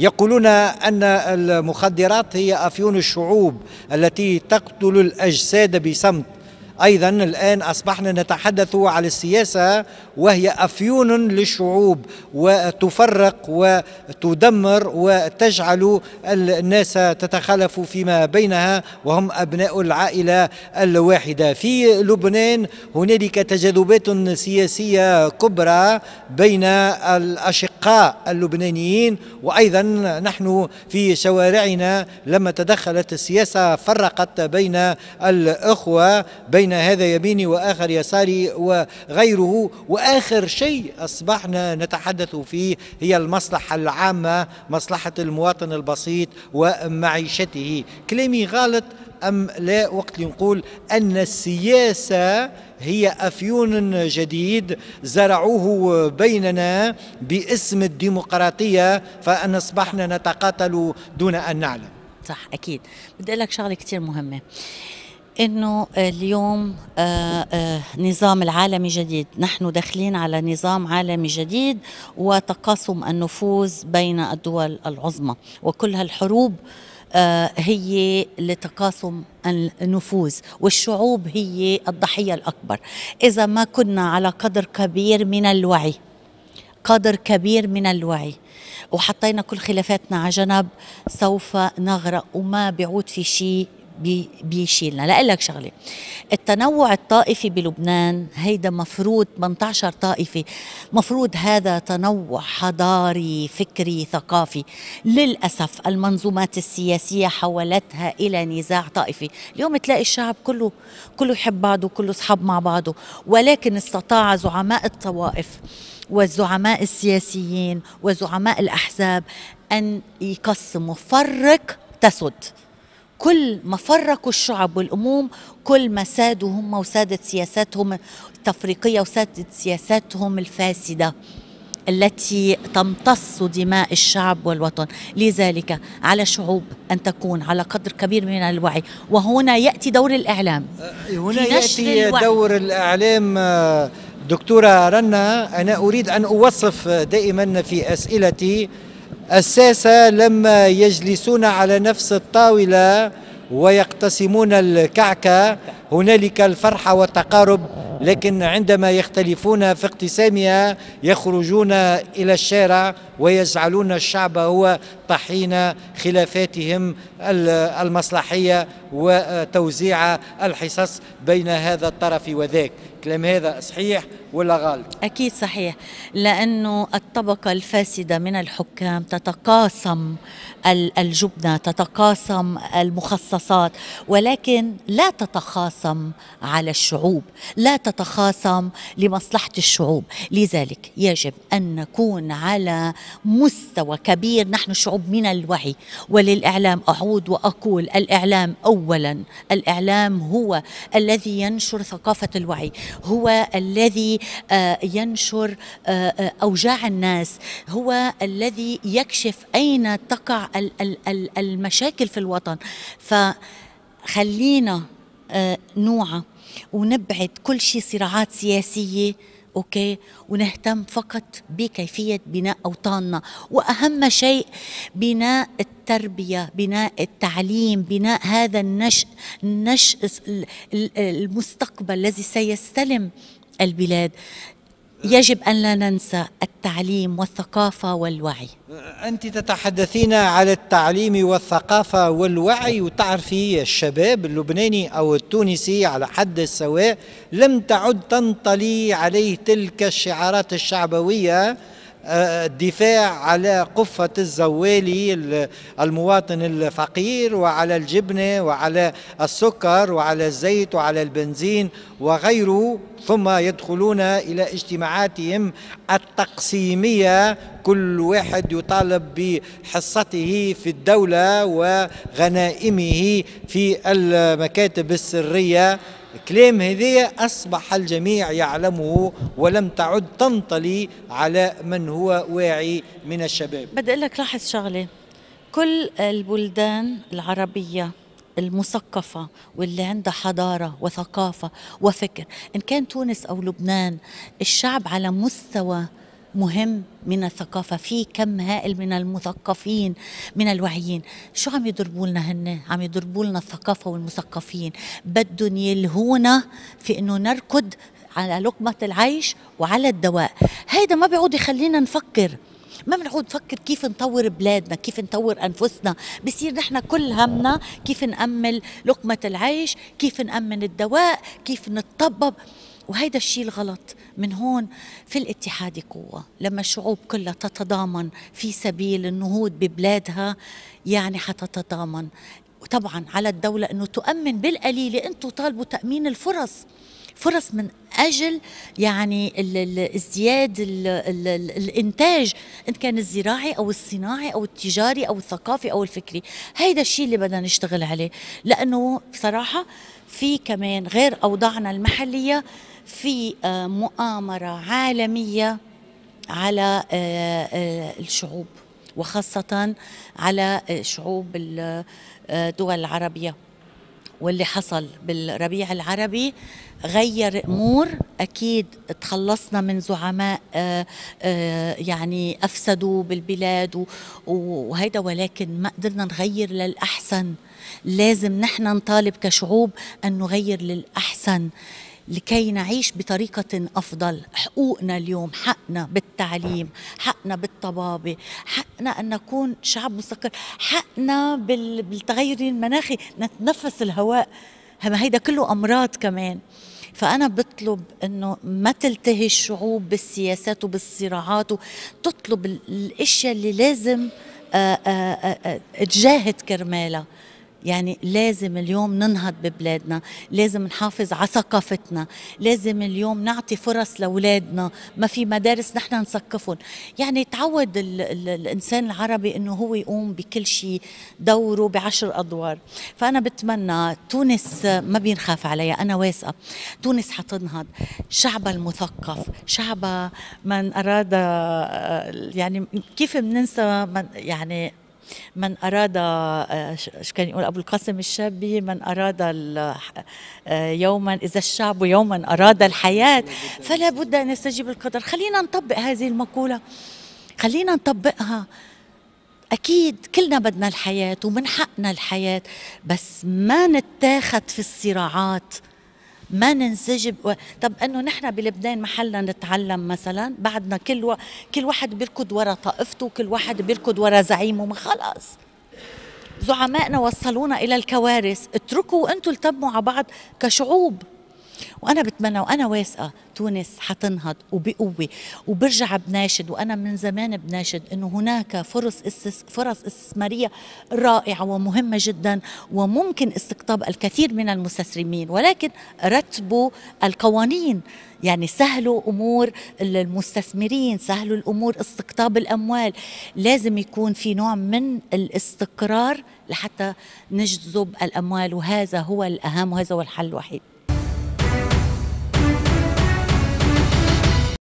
يقولون أن المخدرات هي أفيون الشعوب التي تقتل الأجساد بصمت أيضا الآن أصبحنا نتحدث على السياسة وهي أفيون للشعوب وتفرق وتدمر وتجعل الناس تتخلف فيما بينها وهم أبناء العائلة الواحدة في لبنان هنالك تجاذبات سياسية كبرى بين الأشقاء اللبنانيين وأيضا نحن في شوارعنا لما تدخلت السياسة فرقت بين الأخوة بين بين هذا يميني واخر يساري وغيره واخر شيء اصبحنا نتحدث فيه هي المصلحه العامه مصلحه المواطن البسيط ومعيشته كلامي غلط ام لا وقت نقول ان السياسه هي افيون جديد زرعوه بيننا باسم الديمقراطيه فان اصبحنا نتقاتل دون ان نعلم صح اكيد بدي اقول لك شغله كثير مهمه انه اليوم آه، آه، نظام العالمي جديد نحن داخلين على نظام عالمي جديد وتقاسم النفوذ بين الدول العظمى وكل هالحروب آه، هي لتقاسم النفوذ والشعوب هي الضحيه الاكبر اذا ما كنا على قدر كبير من الوعي قدر كبير من الوعي وحطينا كل خلافاتنا على جنب سوف نغرق وما بيعود في شيء بيشيلنا لأقول لك شغلة التنوع الطائفي بلبنان هيدا مفروض 18 طائفة مفروض هذا تنوع حضاري فكري ثقافي للأسف المنظومات السياسية حولتها إلى نزاع طائفي اليوم تلاقي الشعب كله كله يحب بعضه كله صحاب مع بعضه ولكن استطاع زعماء الطوائف والزعماء السياسيين وزعماء الأحزاب أن يقسموا فرق تسد كل ما فرقوا الشعب والأموم كل ما سادوا هم وسادت سياساتهم التفريقية وسادت سياساتهم الفاسدة التي تمتص دماء الشعب والوطن لذلك على شعوب أن تكون على قدر كبير من الوعي وهنا يأتي دور الإعلام أه، هنا يأتي الوعي. دور الإعلام أه، دكتورة رنا أنا أريد أن أوصف دائما في أسئلتي الساسة لما يجلسون على نفس الطاولة ويقتسمون الكعكة هنالك الفرحة والتقارب لكن عندما يختلفون في اقتسامها يخرجون إلى الشارع ويجعلون الشعب هو طحين خلافاتهم المصلحية وتوزيع الحصص بين هذا الطرف وذاك كلام هذا صحيح ولا غلط أكيد صحيح لأنه الطبقة الفاسدة من الحكام تتقاسم الجبنة تتقاسم المخصصات ولكن لا تتخاصم على الشعوب لا تتخاصم لمصلحة الشعوب لذلك يجب أن نكون على مستوى كبير نحن شعوب من الوعي وللإعلام أعود اعود واقول الاعلام اولا الاعلام هو الذي ينشر ثقافه الوعي هو الذي آه، ينشر آه، آه، اوجاع الناس هو الذي يكشف اين تقع المشاكل في الوطن فخلينا نوعى ونبعد كل شيء صراعات سياسيه اوكي ونهتم فقط بكيفيه بناء اوطاننا واهم شيء بناء التربيه بناء التعليم بناء هذا النش النشء المستقبل الذي سيستلم البلاد يجب أن لا ننسى التعليم والثقافة والوعي أنت تتحدثين على التعليم والثقافة والوعي وتعرفي الشباب اللبناني أو التونسي على حد السواء لم تعد تنطلي عليه تلك الشعارات الشعبوية الدفاع على قفة الزوالي المواطن الفقير وعلى الجبنة وعلى السكر وعلى الزيت وعلى البنزين وغيره ثم يدخلون إلى اجتماعاتهم التقسيمية كل واحد يطالب بحصته في الدولة وغنائمه في المكاتب السرية كلام هذية أصبح الجميع يعلمه ولم تعد تنطلي على من هو واعي من الشباب بدي أقول لك لاحظ شغلة كل البلدان العربية المثقفة واللي عندها حضارة وثقافة وفكر إن كان تونس أو لبنان الشعب على مستوى مهم من الثقافة في كم هائل من المثقفين من الوعيين شو عم يضربوا لنا هن عم يضربوا لنا الثقافة والمثقفين بدهم يلهونا في انه نركض على لقمة العيش وعلى الدواء هيدا ما بيعود يخلينا نفكر ما بنعود نفكر كيف نطور بلادنا كيف نطور أنفسنا بصير نحن كل همنا كيف نأمل لقمة العيش كيف نأمن الدواء كيف نتطبب وهيدا الشيء الغلط من هون في الاتحاد قوة لما الشعوب كلها تتضامن في سبيل النهوض ببلادها يعني حتتضامن وطبعا على الدولة أنه تؤمن بالقليلة أنتم طالبوا تأمين الفرص فرص من اجل يعني ازدياد الانتاج ان كان الزراعي او الصناعي او التجاري او الثقافي او الفكري هيدا الشيء اللي بدنا نشتغل عليه لانه بصراحه في كمان غير اوضاعنا المحليه في آه، مؤامره عالميه على آه، آه، الشعوب وخاصه على شعوب الدول العربيه واللي حصل بالربيع العربي غير امور اكيد تخلصنا من زعماء آه، آه، يعني افسدوا بالبلاد وهيدا ولكن ما قدرنا نغير للاحسن لازم نحن نطالب كشعوب ان نغير للاحسن لكي نعيش بطريقة أفضل حقوقنا اليوم حقنا بالتعليم حقنا بالطبابة حقنا أن نكون شعب مستقر حقنا بالتغير المناخي نتنفس الهواء هما هيدا كله أمراض كمان فأنا بطلب أنه ما تلتهي الشعوب بالسياسات وبالصراعات تطلب الأشياء اللي لازم آه، آه، آه، تجاهد كرمالها يعني لازم اليوم ننهض ببلادنا لازم نحافظ على ثقافتنا لازم اليوم نعطي فرص لأولادنا ما في مدارس نحن نسقفهم يعني تعود الـ الـ الإنسان العربي أنه هو يقوم بكل شيء دوره بعشر أدوار فأنا بتمنى تونس ما بينخاف عليها أنا واثقة تونس حتنهض شعبها المثقف شعبها من أراد يعني كيف بننسى يعني من أراد آه، كان يقول أبو القاسم الشابي من أراد آه، يوما إذا الشعب يوما أراد الحياة فلا بد أن يستجيب القدر خلينا نطبق هذه المقولة خلينا نطبقها أكيد كلنا بدنا الحياة ومن حقنا الحياة بس ما نتاخد في الصراعات ما ننسجم طب انه نحن بلبنان محلنا نتعلم مثلا بعدنا كل و... كل واحد بيركض ورا طائفته وكل واحد بيركض ورا زعيمه ما خلص زعمائنا وصلونا الى الكوارث اتركوا وانتم التبوا على بعض كشعوب وانا بتمنى وانا واثقه تونس حتنهض وبقوه وبرجع بناشد وانا من زمان بناشد انه هناك فرص استس فرص استثماريه رائعه ومهمه جدا وممكن استقطاب الكثير من المستثمرين ولكن رتبوا القوانين يعني سهلوا امور المستثمرين سهلوا الامور استقطاب الاموال لازم يكون في نوع من الاستقرار لحتى نجذب الاموال وهذا هو الاهم وهذا هو الحل الوحيد